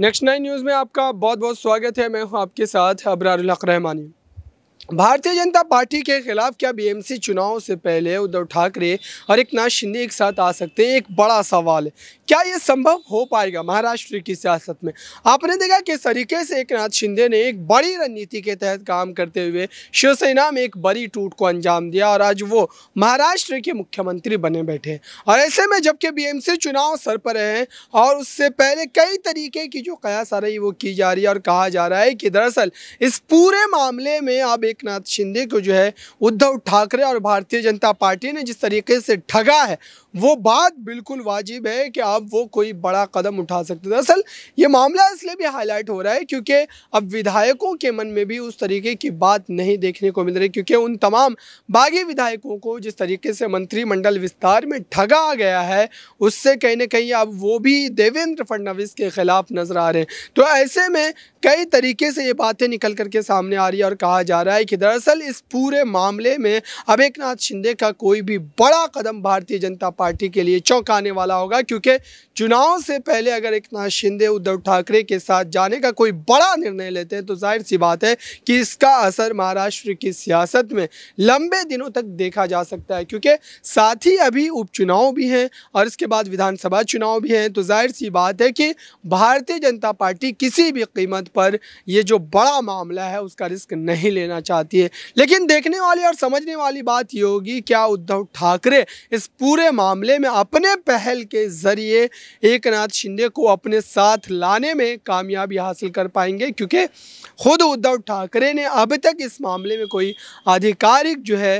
next nine news में आपका बहुत बहुत स्वागत है मैं हूँ आपके साथ अबरार रहमानी भारतीय जनता पार्टी के खिलाफ क्या बीएमसी चुनाव से पहले उद्धव ठाकरे और एक नाथ शिंदे एक साथ आ सकते हैं एक बड़ा सवाल है क्या ये संभव हो पाएगा महाराष्ट्र की सियासत में आपने देखा किस तरीके से एक नाथ शिंदे ने एक बड़ी रणनीति के तहत काम करते हुए शिवसेना में एक बड़ी टूट को अंजाम दिया और आज वो महाराष्ट्र के मुख्यमंत्री बने बैठे और ऐसे में जबकि बी चुनाव सर पर हैं और उससे पहले कई तरीके की जो कयास आ रही वो की जा रही है और कहा जा रहा है कि दरअसल इस पूरे मामले में अब एक एकनाथ शिंदे को जो है उद्धव ठाकरे और भारतीय जनता पार्टी ने जिस तरीके से ठगा है वो बात बिल्कुल वाजिब है कि अब वो कोई बड़ा कदम उठा सकते दरअसल ये मामला इसलिए भी हाईलाइट हो रहा है क्योंकि अब विधायकों के मन में भी उस तरीके की बात नहीं देखने को मिल रही क्योंकि उन तमाम बागी विधायकों को जिस तरीके से मंत्रिमंडल विस्तार में ठगा गया है उससे कहीं ना कहीं अब वो भी देवेंद्र फडणवीस के खिलाफ नजर आ रहे हैं तो ऐसे में कई तरीके से ये बातें निकल करके सामने आ रही है और कहा जा रहा है कि दरअसल इस पूरे मामले में अब नाथ शिंदे का कोई भी बड़ा कदम भारतीय जनता पार्टी के लिए चौंकाने वाला होगा क्योंकि चुनाव से पहले अगर एक नाथ शिंदे उद्धव ठाकरे के साथ जाने का कोई बड़ा निर्णय लेते हैं तो जाहिर सी बात है कि इसका असर महाराष्ट्र की सियासत में लंबे दिनों तक देखा जा सकता है क्योंकि साथ ही अभी उपचुनाव भी हैं और इसके बाद विधानसभा चुनाव भी हैं तो जाहिर सी बात है कि भारतीय जनता पार्टी किसी भी कीमत पर यह जो बड़ा मामला है उसका रिस्क नहीं लेना चाहिए आती है लेकिन देखने वाली और समझने वाली बात ये होगी क्या उद्धव ठाकरे इस पूरे मामले में अपने पहल के ज़रिए एक नाथ शिंदे को अपने साथ लाने में कामयाबी हासिल कर पाएंगे क्योंकि खुद उद्धव ठाकरे ने अब तक इस मामले में कोई आधिकारिक जो है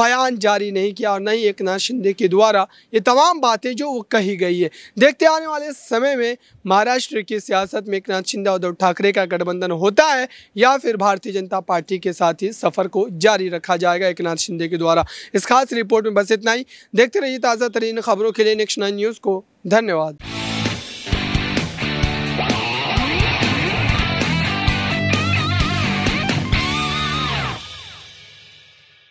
बयान जारी नहीं किया और नहीं एक नाथ शिंदे के द्वारा ये तमाम बातें जो वो कही गई है देखते आने वाले समय में महाराष्ट्र की सियासत में एक नाथ शिंदे उद्धव ठाकरे का गठबंधन होता है या फिर भारतीय जनता पार्टी के साथ साथ ही सफ़र को जारी रखा जाएगा एक नाथ शिंदे के द्वारा इस खास रिपोर्ट में बस इतना ही देखते रहिए ताज़ा तरीन खबरों के लिए नेक्स्ट नाइन न्यूज़ को धन्यवाद